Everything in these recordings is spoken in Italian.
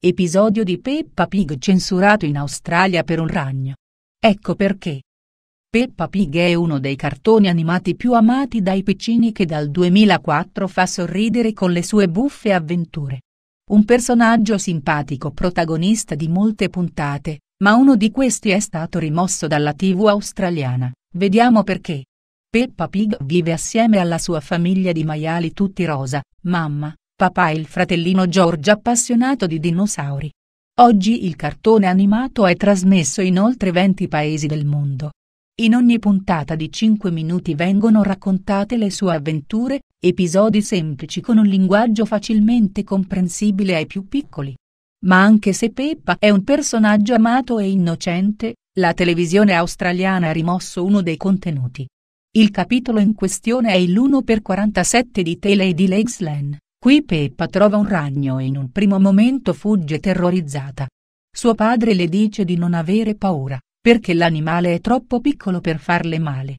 Episodio di Peppa Pig censurato in Australia per un ragno. Ecco perché. Peppa Pig è uno dei cartoni animati più amati dai piccini che dal 2004 fa sorridere con le sue buffe avventure. Un personaggio simpatico protagonista di molte puntate, ma uno di questi è stato rimosso dalla TV australiana. Vediamo perché. Peppa Pig vive assieme alla sua famiglia di maiali tutti rosa, mamma, Papà e il fratellino George appassionato di dinosauri. Oggi il cartone animato è trasmesso in oltre 20 paesi del mondo. In ogni puntata di 5 minuti vengono raccontate le sue avventure, episodi semplici con un linguaggio facilmente comprensibile ai più piccoli. Ma anche se Peppa è un personaggio amato e innocente, la televisione australiana ha rimosso uno dei contenuti. Il capitolo in questione è il 1 per 47 di Tale e di Lakesland. Qui Peppa trova un ragno e in un primo momento fugge terrorizzata. Suo padre le dice di non avere paura, perché l'animale è troppo piccolo per farle male.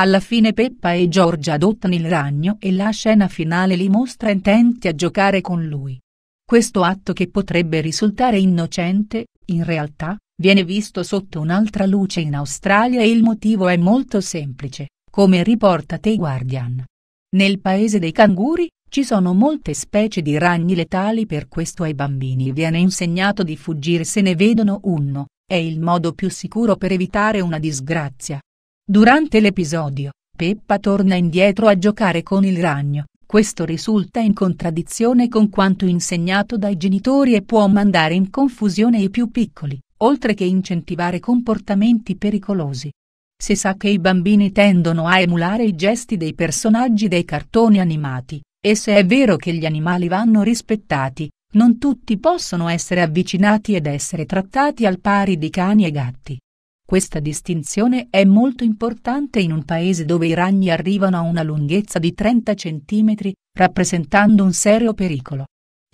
Alla fine Peppa e Giorgia adottano il ragno e la scena finale li mostra intenti a giocare con lui. Questo atto che potrebbe risultare innocente, in realtà, viene visto sotto un'altra luce in Australia e il motivo è molto semplice, come riporta The Guardian. Nel paese dei canguri, ci sono molte specie di ragni letali per questo ai bambini viene insegnato di fuggire se ne vedono uno, è il modo più sicuro per evitare una disgrazia. Durante l'episodio, Peppa torna indietro a giocare con il ragno, questo risulta in contraddizione con quanto insegnato dai genitori e può mandare in confusione i più piccoli, oltre che incentivare comportamenti pericolosi. Si sa che i bambini tendono a emulare i gesti dei personaggi dei cartoni animati, e se è vero che gli animali vanno rispettati, non tutti possono essere avvicinati ed essere trattati al pari di cani e gatti. Questa distinzione è molto importante in un paese dove i ragni arrivano a una lunghezza di 30 cm, rappresentando un serio pericolo.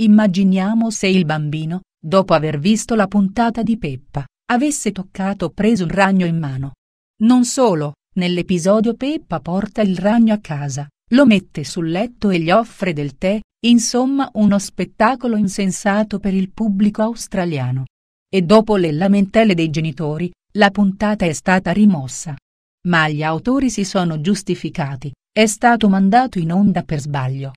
Immaginiamo se il bambino, dopo aver visto la puntata di Peppa, avesse toccato o preso un ragno in mano. Non solo, nell'episodio Peppa porta il ragno a casa, lo mette sul letto e gli offre del tè, insomma uno spettacolo insensato per il pubblico australiano. E dopo le lamentele dei genitori, la puntata è stata rimossa. Ma gli autori si sono giustificati, è stato mandato in onda per sbaglio.